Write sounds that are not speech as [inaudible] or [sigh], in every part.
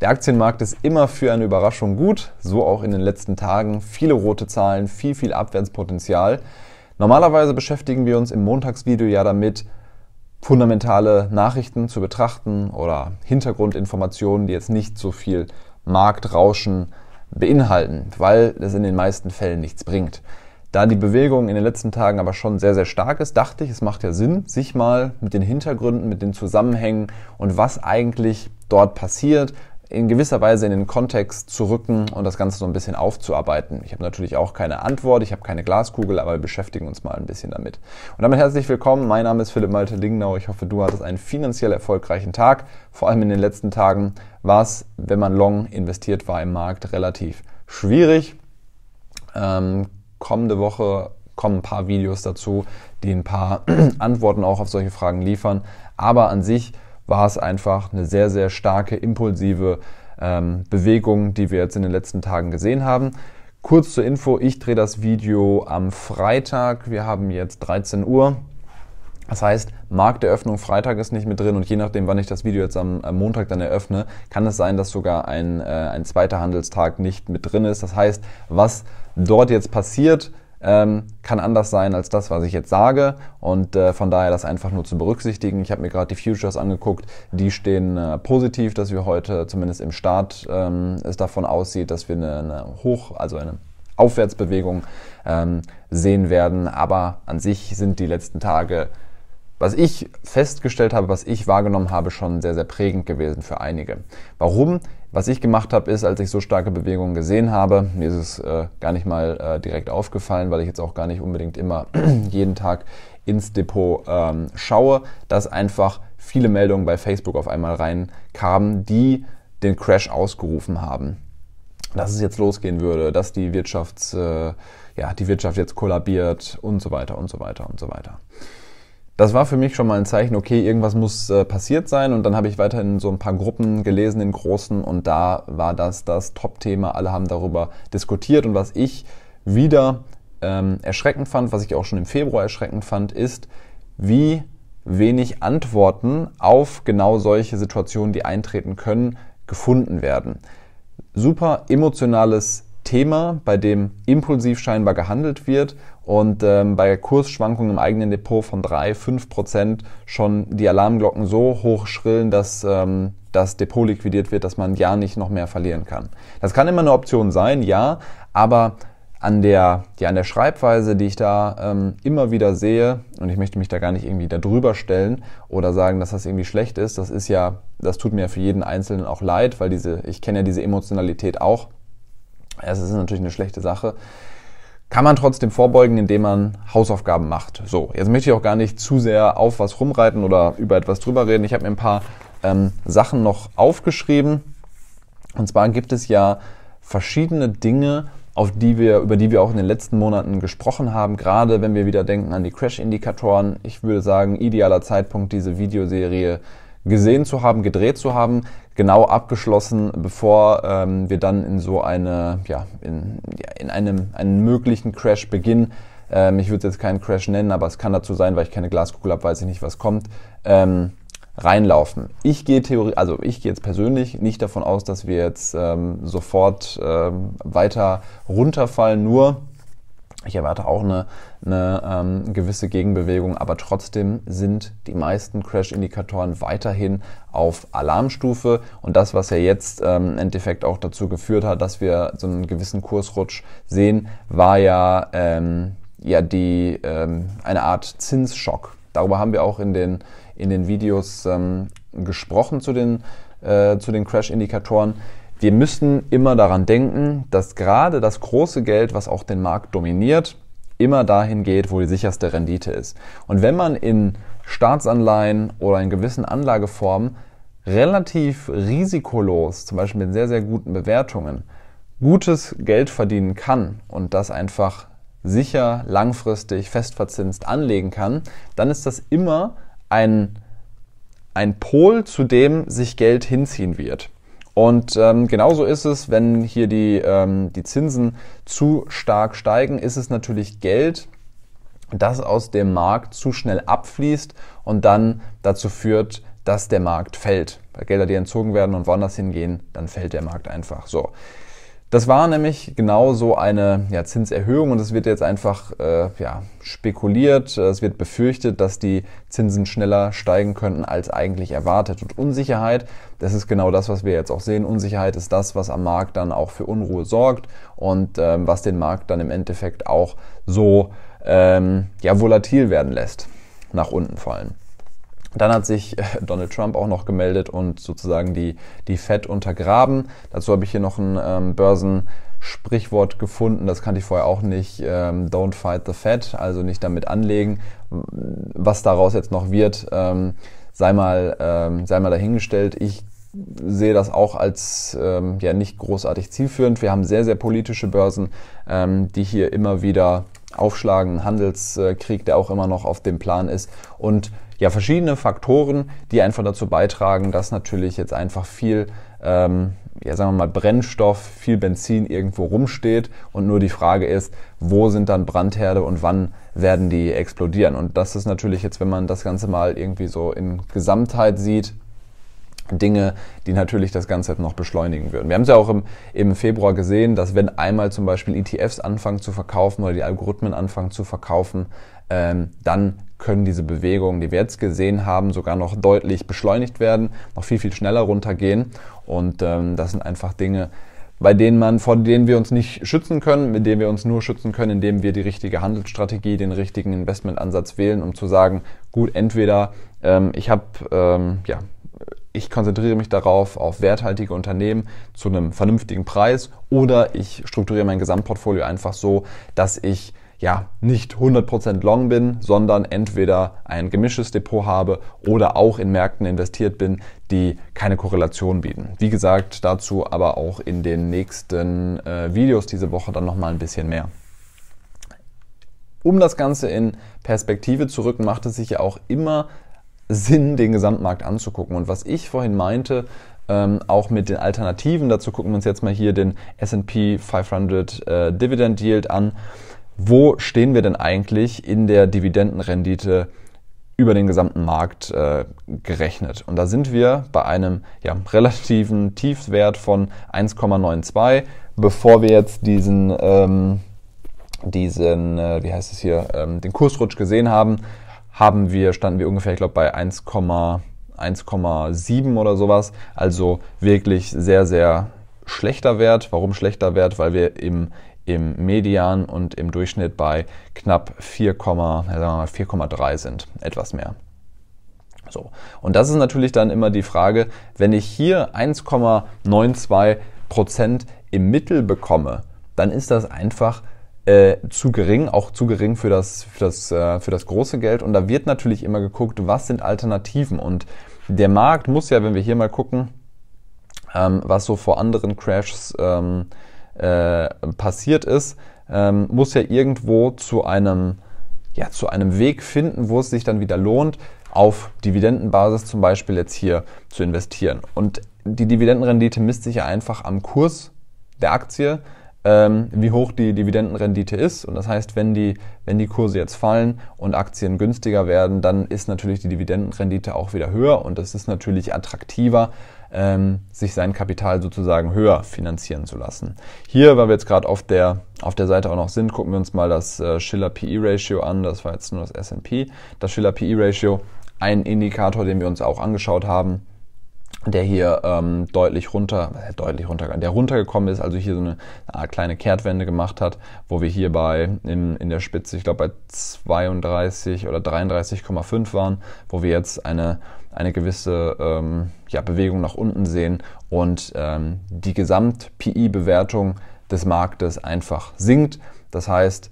Der Aktienmarkt ist immer für eine Überraschung gut, so auch in den letzten Tagen. Viele rote Zahlen, viel, viel Abwärtspotenzial. Normalerweise beschäftigen wir uns im Montagsvideo ja damit, fundamentale Nachrichten zu betrachten oder Hintergrundinformationen, die jetzt nicht so viel Marktrauschen beinhalten, weil es in den meisten Fällen nichts bringt. Da die Bewegung in den letzten Tagen aber schon sehr, sehr stark ist, dachte ich, es macht ja Sinn, sich mal mit den Hintergründen, mit den Zusammenhängen und was eigentlich dort passiert, in gewisser Weise in den Kontext zu rücken und das Ganze so ein bisschen aufzuarbeiten. Ich habe natürlich auch keine Antwort, ich habe keine Glaskugel, aber wir beschäftigen uns mal ein bisschen damit. Und damit herzlich willkommen. Mein Name ist Philipp Malte Lingnau. Ich hoffe, du hattest einen finanziell erfolgreichen Tag. Vor allem in den letzten Tagen war es, wenn man long investiert war im Markt, relativ schwierig. Ähm, kommende Woche kommen ein paar Videos dazu, die ein paar [clears throat] Antworten auch auf solche Fragen liefern. Aber an sich war es einfach eine sehr, sehr starke, impulsive ähm, Bewegung, die wir jetzt in den letzten Tagen gesehen haben. Kurz zur Info, ich drehe das Video am Freitag. Wir haben jetzt 13 Uhr. Das heißt, Markteröffnung Freitag ist nicht mit drin und je nachdem, wann ich das Video jetzt am, Montag dann eröffne, kann es sein, dass sogar ein, äh, ein zweiter Handelstag nicht mit drin ist. Das heißt, was dort jetzt passiert, ähm, kann anders sein als das, was ich jetzt sage. Und äh, von daher das einfach nur zu berücksichtigen. Ich habe mir gerade die Futures angeguckt. Die stehen äh, positiv, dass wir heute zumindest im Start ähm, es davon aussieht, dass wir eine, eine Hoch, also eine Aufwärtsbewegung ähm, sehen werden. Aber an sich sind die letzten Tage was ich festgestellt habe, was ich wahrgenommen habe, schon sehr, sehr prägend gewesen für einige. Warum? Was ich gemacht habe, ist, als ich so starke Bewegungen gesehen habe, mir ist es äh, gar nicht mal äh, direkt aufgefallen, weil ich jetzt auch gar nicht unbedingt immer [clears throat] jeden Tag ins Depot ähm, schaue, dass einfach viele Meldungen bei Facebook auf einmal reinkamen, die den Crash ausgerufen haben. Dass es jetzt losgehen würde, dass die, Wirtschafts, äh, ja, die Wirtschaft jetzt kollabiert und so weiter und so weiter und so weiter das war für mich schon mal ein Zeichen, okay, irgendwas muss äh, passiert sein. Und dann habe ich weiterhin so ein paar Gruppen gelesen, in großen, und da war das das Top-Thema. Alle haben darüber diskutiert. Und was ich wieder ähm, erschreckend fand, was ich auch schon im Februar erschreckend fand, ist, wie wenig Antworten auf genau solche Situationen, die eintreten können, gefunden werden. Super emotionales Thema, bei dem impulsiv scheinbar gehandelt wird und ähm, bei Kursschwankungen im eigenen Depot von 3, 5 Prozent schon die Alarmglocken so hoch schrillen, dass ähm, das Depot liquidiert wird, dass man ja nicht noch mehr verlieren kann. Das kann immer eine Option sein, ja, aber an der, ja, an der Schreibweise, die ich da ähm, immer wieder sehe, und ich möchte mich da gar nicht irgendwie darüber stellen oder sagen, dass das irgendwie schlecht ist, das ist ja, das tut mir für jeden Einzelnen auch leid, weil diese, ich kenne ja diese Emotionalität auch es ist natürlich eine schlechte Sache. Kann man trotzdem vorbeugen, indem man Hausaufgaben macht. So, jetzt möchte ich auch gar nicht zu sehr auf was rumreiten oder über etwas drüber reden. Ich habe mir ein paar ähm, Sachen noch aufgeschrieben. Und zwar gibt es ja verschiedene Dinge, auf die wir, über die wir auch in den letzten Monaten gesprochen haben, gerade wenn wir wieder denken an die Crash-Indikatoren. Ich würde sagen, idealer Zeitpunkt, diese Videoserie gesehen zu haben, gedreht zu haben genau abgeschlossen, bevor ähm, wir dann in so eine, ja, in, ja, in einem, einen möglichen Crash beginnen. Ähm, ich würde jetzt keinen Crash nennen, aber es kann dazu sein, weil ich keine Glaskugel habe, weiß ich nicht, was kommt. Ähm, reinlaufen. Ich gehe Theorie, also ich gehe jetzt persönlich nicht davon aus, dass wir jetzt ähm, sofort ähm, weiter runterfallen, nur ich erwarte auch eine, eine ähm, gewisse Gegenbewegung, aber trotzdem sind die meisten Crash-Indikatoren weiterhin auf Alarmstufe und das, was ja jetzt ähm, Endeffekt auch dazu geführt hat, dass wir so einen gewissen Kursrutsch sehen, war ja, ähm, ja die, ähm, eine Art Zinsschock. Darüber haben wir auch in den, in den Videos ähm, gesprochen zu den, äh, zu den Crash-Indikatoren wir müssen immer daran denken, dass gerade das große Geld, was auch den Markt dominiert, immer dahin geht, wo die sicherste Rendite ist. Und wenn man in Staatsanleihen oder in gewissen Anlageformen relativ risikolos, zum Beispiel mit sehr, sehr guten Bewertungen, gutes Geld verdienen kann und das einfach sicher, langfristig, festverzinst anlegen kann, dann ist das immer ein, ein Pol, zu dem sich Geld hinziehen wird. Und ähm, genauso ist es, wenn hier die, ähm, die Zinsen zu stark steigen, ist es natürlich Geld, das aus dem Markt zu schnell abfließt und dann dazu führt, dass der Markt fällt. Weil Gelder, die entzogen werden und woanders hingehen, dann fällt der Markt einfach. So. Das war nämlich genau so eine ja, Zinserhöhung und es wird jetzt einfach äh, ja, spekuliert, es wird befürchtet, dass die Zinsen schneller steigen könnten als eigentlich erwartet. Und Unsicherheit, das ist genau das, was wir jetzt auch sehen. Unsicherheit ist das, was am Markt dann auch für Unruhe sorgt und ähm, was den Markt dann im Endeffekt auch so ähm, ja, volatil werden lässt, nach unten fallen. Dann hat sich äh, Donald Trump auch noch gemeldet und sozusagen die, die Fed untergraben. Dazu habe ich hier noch ein ähm, Börsensprichwort gefunden, das kannte ich vorher auch nicht. Ähm, don't fight the Fed, also nicht damit anlegen. Was daraus jetzt noch wird, ähm, sei, mal, ähm, sei mal dahingestellt. Ich sehe das auch als ähm, ja nicht großartig zielführend. Wir haben sehr, sehr politische Börsen, ähm, die hier immer wieder aufschlagen. Handelskrieg, der auch immer noch auf dem Plan ist. Und ja, verschiedene Faktoren, die einfach dazu beitragen, dass natürlich jetzt einfach viel, ähm, ja, sagen wir mal, Brennstoff, viel Benzin irgendwo rumsteht und nur die Frage ist, wo sind dann Brandherde und wann werden die explodieren? Und das ist natürlich jetzt, wenn man das Ganze mal irgendwie so in Gesamtheit sieht, Dinge, die natürlich das Ganze noch beschleunigen würden. Wir haben es ja auch im, im Februar gesehen, dass wenn einmal zum Beispiel ETFs anfangen zu verkaufen oder die Algorithmen anfangen zu verkaufen, ähm, dann können diese Bewegungen, die wir jetzt gesehen haben, sogar noch deutlich beschleunigt werden, noch viel, viel schneller runtergehen. Und ähm, das sind einfach Dinge, bei denen man, vor denen wir uns nicht schützen können, mit denen wir uns nur schützen können, indem wir die richtige Handelsstrategie, den richtigen Investmentansatz wählen, um zu sagen, gut, entweder ähm, ich habe, ähm, ja, ich konzentriere mich darauf, auf werthaltige Unternehmen zu einem vernünftigen Preis oder ich strukturiere mein Gesamtportfolio einfach so, dass ich ja, nicht 100% long bin, sondern entweder ein gemischtes Depot habe oder auch in Märkten investiert bin, die keine Korrelation bieten. Wie gesagt, dazu aber auch in den nächsten äh, Videos diese Woche dann nochmal ein bisschen mehr. Um das Ganze in Perspektive zu rücken, macht es sich ja auch immer Sinn, den Gesamtmarkt anzugucken. Und was ich vorhin meinte, ähm, auch mit den Alternativen, dazu gucken wir uns jetzt mal hier den SP 500 äh, Dividend Yield an wo stehen wir denn eigentlich in der Dividendenrendite über den gesamten Markt äh, gerechnet. Und da sind wir bei einem ja, relativen Tiefwert von 1,92, bevor wir jetzt diesen, ähm, diesen äh, wie heißt es hier, ähm, den Kursrutsch gesehen haben, haben wir, standen wir ungefähr, ich glaube, bei 1,7 oder sowas. Also wirklich sehr, sehr schlechter Wert. Warum schlechter Wert? Weil wir im im Median und im Durchschnitt bei knapp 4,3 sind, etwas mehr. So. Und das ist natürlich dann immer die Frage, wenn ich hier 1,92 Prozent im Mittel bekomme, dann ist das einfach äh, zu gering, auch zu gering für das, für, das, äh, für das große Geld. Und da wird natürlich immer geguckt, was sind Alternativen. Und der Markt muss ja, wenn wir hier mal gucken, ähm, was so vor anderen Crashs ähm, äh, passiert ist, ähm, muss ja irgendwo zu einem, ja, zu einem Weg finden, wo es sich dann wieder lohnt, auf Dividendenbasis zum Beispiel jetzt hier zu investieren. Und die Dividendenrendite misst sich ja einfach am Kurs der Aktie, ähm, wie hoch die Dividendenrendite ist. Und das heißt, wenn die, wenn die Kurse jetzt fallen und Aktien günstiger werden, dann ist natürlich die Dividendenrendite auch wieder höher und das ist natürlich attraktiver ähm, sich sein Kapital sozusagen höher finanzieren zu lassen. Hier, weil wir jetzt gerade auf der, auf der Seite auch noch sind, gucken wir uns mal das äh, Schiller PE Ratio an. Das war jetzt nur das SP. Das Schiller PE Ratio, ein Indikator, den wir uns auch angeschaut haben der hier ähm, deutlich runter, äh, deutlich runter, der runtergekommen ist, also hier so eine, eine kleine Kehrtwende gemacht hat, wo wir hier bei in, in der Spitze, ich glaube bei 32 oder 33,5 waren, wo wir jetzt eine, eine gewisse ähm, ja, Bewegung nach unten sehen und ähm, die Gesamt-PI-Bewertung des Marktes einfach sinkt. Das heißt,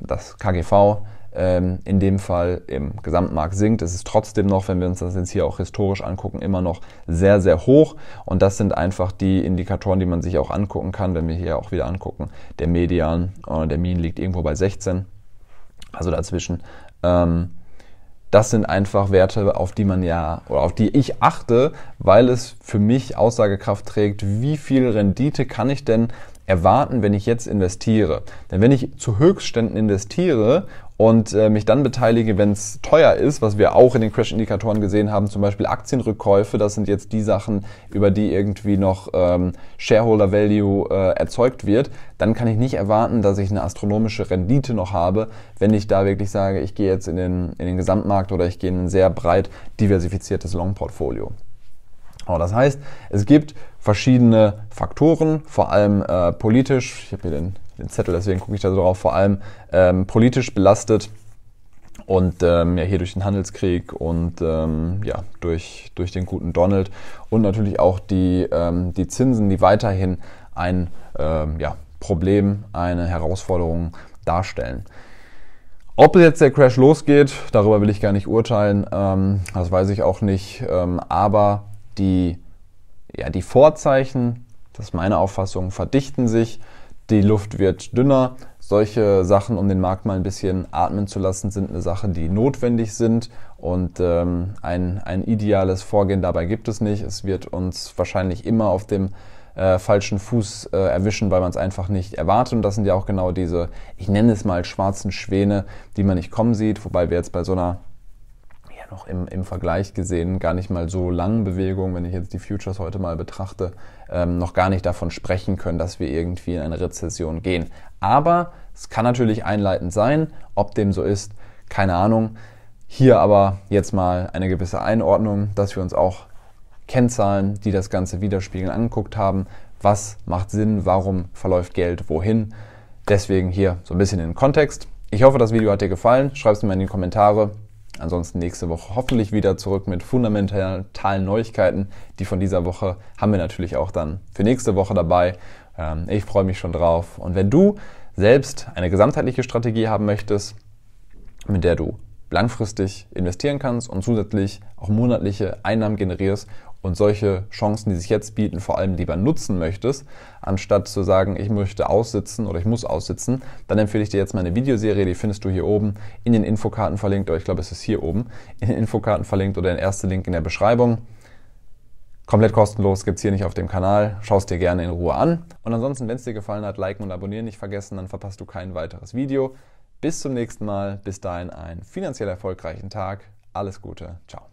das KGV ähm, in dem Fall im Gesamtmarkt sinkt. Es ist trotzdem noch, wenn wir uns das jetzt hier auch historisch angucken, immer noch sehr, sehr hoch. Und das sind einfach die Indikatoren, die man sich auch angucken kann, wenn wir hier auch wieder angucken. Der Median, äh, der Mean liegt irgendwo bei 16, also dazwischen. Ähm, das sind einfach Werte, auf die man ja, oder auf die ich achte, weil es für mich Aussagekraft trägt, wie viel Rendite kann ich denn erwarten, wenn ich jetzt investiere. Denn wenn ich zu Höchstständen investiere und äh, mich dann beteilige, wenn es teuer ist, was wir auch in den Crash-Indikatoren gesehen haben, zum Beispiel Aktienrückkäufe, das sind jetzt die Sachen, über die irgendwie noch ähm, Shareholder Value äh, erzeugt wird, dann kann ich nicht erwarten, dass ich eine astronomische Rendite noch habe, wenn ich da wirklich sage, ich gehe jetzt in den, in den Gesamtmarkt oder ich gehe in ein sehr breit diversifiziertes Long-Portfolio. Oh, das heißt, es gibt verschiedene Faktoren, vor allem äh, politisch. Ich habe hier den den Zettel, deswegen gucke ich da drauf, vor allem ähm, politisch belastet und ähm, ja, hier durch den Handelskrieg und ähm, ja, durch, durch den guten Donald und natürlich auch die, ähm, die Zinsen, die weiterhin ein ähm, ja, Problem, eine Herausforderung darstellen. Ob jetzt der Crash losgeht, darüber will ich gar nicht urteilen, ähm, das weiß ich auch nicht, aber die, ja, die Vorzeichen, das ist meine Auffassung, verdichten sich die Luft wird dünner. Solche Sachen, um den Markt mal ein bisschen atmen zu lassen, sind eine Sache, die notwendig sind und ähm, ein, ein ideales Vorgehen dabei gibt es nicht. Es wird uns wahrscheinlich immer auf dem äh, falschen Fuß äh, erwischen, weil man es einfach nicht erwartet. Und das sind ja auch genau diese, ich nenne es mal schwarzen Schwäne, die man nicht kommen sieht, wobei wir jetzt bei so einer ja noch im, im Vergleich gesehen gar nicht mal so langen Bewegung, wenn ich jetzt die Futures heute mal betrachte, ähm, noch gar nicht davon sprechen können, dass wir irgendwie in eine Rezession gehen. Aber es kann natürlich einleitend sein, ob dem so ist, keine Ahnung. Hier aber jetzt mal eine gewisse Einordnung, dass wir uns auch Kennzahlen, die das Ganze widerspiegeln, angeguckt haben. Was macht Sinn? Warum verläuft Geld wohin? Deswegen hier so ein bisschen in den Kontext. Ich hoffe, das Video hat dir gefallen. Schreib es mir in die Kommentare. Ansonsten nächste Woche hoffentlich wieder zurück mit fundamentalen Neuigkeiten. Die von dieser Woche haben wir natürlich auch dann für nächste Woche dabei. Ähm, ich freue mich schon drauf. Und wenn du selbst eine gesamtheitliche Strategie haben möchtest, mit der du langfristig investieren kannst und zusätzlich auch monatliche Einnahmen generierst und solche Chancen, die sich jetzt bieten, vor allem lieber nutzen möchtest, anstatt zu sagen, ich möchte aussitzen oder ich muss aussitzen, dann empfehle ich dir jetzt meine Videoserie, die findest du hier oben in den Infokarten verlinkt, aber ich glaube, es ist hier oben in den Infokarten verlinkt oder den ersten Link in der Beschreibung. Komplett kostenlos gibt es hier nicht auf dem Kanal. Schau es dir gerne in Ruhe an. Und ansonsten, wenn es dir gefallen hat, liken und abonnieren nicht vergessen, dann verpasst du kein weiteres Video. Bis zum nächsten Mal. Bis dahin einen finanziell erfolgreichen Tag. Alles Gute. Ciao.